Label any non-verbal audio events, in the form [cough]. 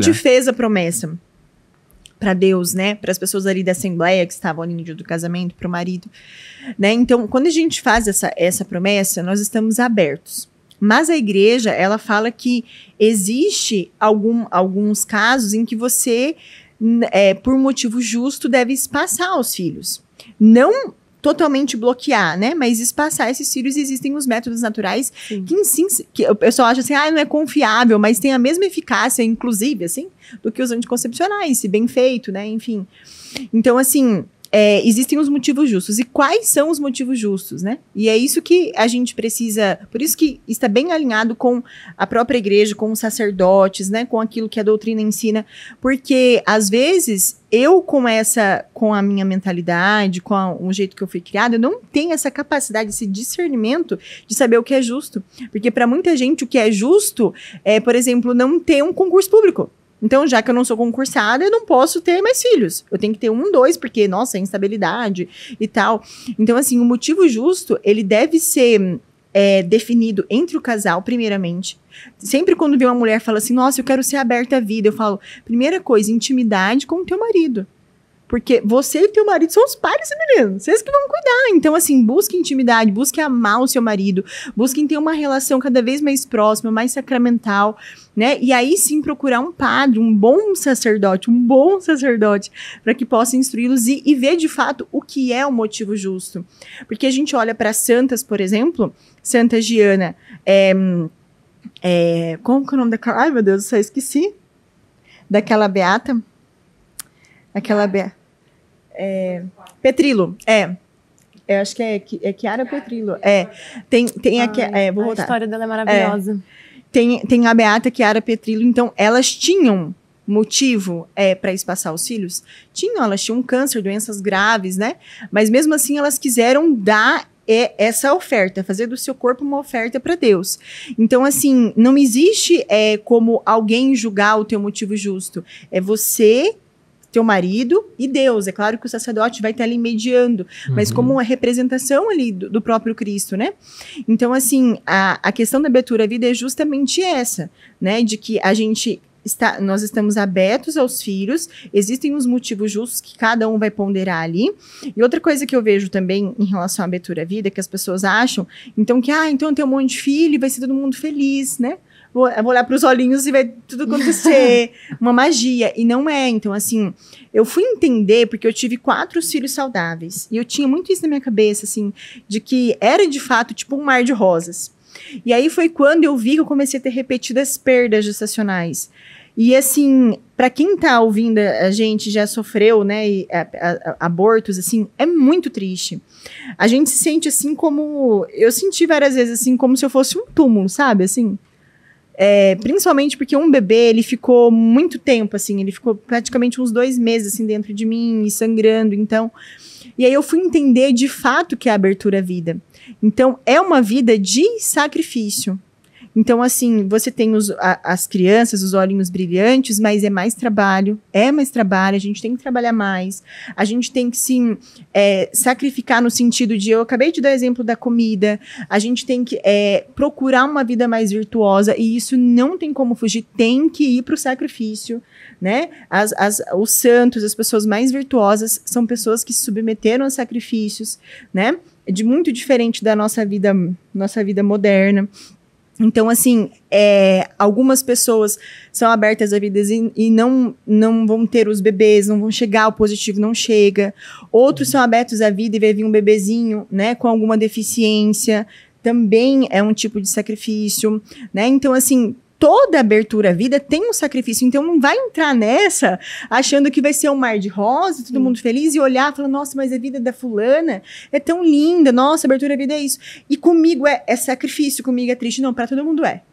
Te né? fez a promessa para Deus, né? Para as pessoas ali da assembleia que estavam ali no dia do casamento, para o marido, né? Então, quando a gente faz essa, essa promessa, nós estamos abertos. Mas a igreja, ela fala que existe algum, alguns casos em que você, é, por motivo justo, deve espaçar os filhos. Não totalmente bloquear, né? Mas espaçar esses cílios existem os métodos naturais que, sim, que o pessoal acha assim, ah, não é confiável, mas tem a mesma eficácia, inclusive, assim, do que os anticoncepcionais, se bem feito, né? Enfim. Então, assim, é, existem os motivos justos. E quais são os motivos justos, né? E é isso que a gente precisa. Por isso que está bem alinhado com a própria igreja, com os sacerdotes, né? Com aquilo que a doutrina ensina. Porque, às vezes, eu com essa, com a minha mentalidade, com a, o jeito que eu fui criada, eu não tenho essa capacidade, esse discernimento de saber o que é justo. Porque para muita gente o que é justo é, por exemplo, não ter um concurso público. Então, já que eu não sou concursada, eu não posso ter mais filhos. Eu tenho que ter um, dois, porque, nossa, é instabilidade e tal. Então, assim, o motivo justo, ele deve ser é, definido entre o casal, primeiramente. Sempre quando vê uma mulher fala assim, nossa, eu quero ser aberta à vida, eu falo, primeira coisa, intimidade com o teu marido. Porque você e teu marido são os pais desse menino. Vocês que vão cuidar. Então, assim, busque intimidade, busque amar o seu marido, busquem ter uma relação cada vez mais próxima, mais sacramental, né? E aí sim procurar um padre, um bom sacerdote, um bom sacerdote, para que possa instruí-los e, e ver de fato o que é o motivo justo. Porque a gente olha para santas, por exemplo, Santa Giana, é, é, como que é o nome daquela? Ai, meu Deus, eu só esqueci. Daquela beata. Aquela beata é, Petrilo, é. Eu acho que é, é Chiara Petrilo. É. Tem, tem a, Ai, ah, é, vou voltar. a história dela é, é. maravilhosa. É. Tem, tem a Beata Chiara Petrilo. Então, elas tinham motivo é, para espaçar os filhos? Tinham, elas tinham câncer, doenças graves, né? Mas mesmo assim, elas quiseram dar é essa oferta, fazer do seu corpo uma oferta para Deus. Então, assim, não existe é, como alguém julgar o teu motivo justo. É você teu marido e Deus. É claro que o sacerdote vai estar ali mediando, mas uhum. como uma representação ali do, do, próprio Cristo, né? Então, assim, a, a questão da abertura à vida é justamente essa, né? De que a gente Está, nós estamos abertos aos filhos, existem os motivos justos que cada um vai ponderar ali. E outra coisa que eu vejo também em relação à abertura à vida, que as pessoas acham, então que, ah, então tem um monte de filho e vai ser todo mundo feliz, né? vou olhar para os olhinhos e ver tudo acontecer. [laughs] uma magia. E não é. Então, assim, eu fui entender porque eu tive quatro filhos saudáveis. E eu tinha muito isso na minha cabeça, assim, de que era de fato tipo um mar de rosas. E aí foi quando eu vi que eu comecei a ter repetidas perdas gestacionais. E assim, para quem tá ouvindo a gente já sofreu, né, e, a, a, abortos assim, é muito triste. A gente se sente assim como eu senti várias vezes assim como se eu fosse um túmulo, sabe? Assim, é, principalmente porque um bebê, ele ficou muito tempo, assim, ele ficou praticamente uns dois meses, assim, dentro de mim e sangrando, então... E aí eu fui entender de fato que é a abertura à é vida. Então, é uma vida de sacrifício. Então, assim, você tem os, a, as crianças, os olhinhos brilhantes, mas é mais trabalho, é mais trabalho, a gente tem que trabalhar mais, a gente tem que sim é, sacrificar no sentido de eu acabei de dar exemplo da comida, a gente tem que é, procurar uma vida mais virtuosa, e isso não tem como fugir, tem que ir para o sacrifício, né? As, as, os santos, as pessoas mais virtuosas, são pessoas que se submeteram a sacrifícios, né? De muito diferente da nossa vida, nossa vida moderna. Então, assim, é, algumas pessoas são abertas à vida e, e, não, não vão ter os bebês, não vão chegar, o positivo não chega. Outros são abertos à vida e vai vir um bebezinho, né, com alguma deficiência. Também é um tipo de sacrifício, né? Então, assim, toda abertura à vida tem um sacrifício. Então não vai entrar nessa achando que vai ser um mar de rosas, todo Sim. mundo feliz e olhar e falar: nossa, mas a vida da fulana é tão linda, nossa, abertura à vida é isso. E comigo é, é sacrifício, comigo é triste. Não, para todo mundo é.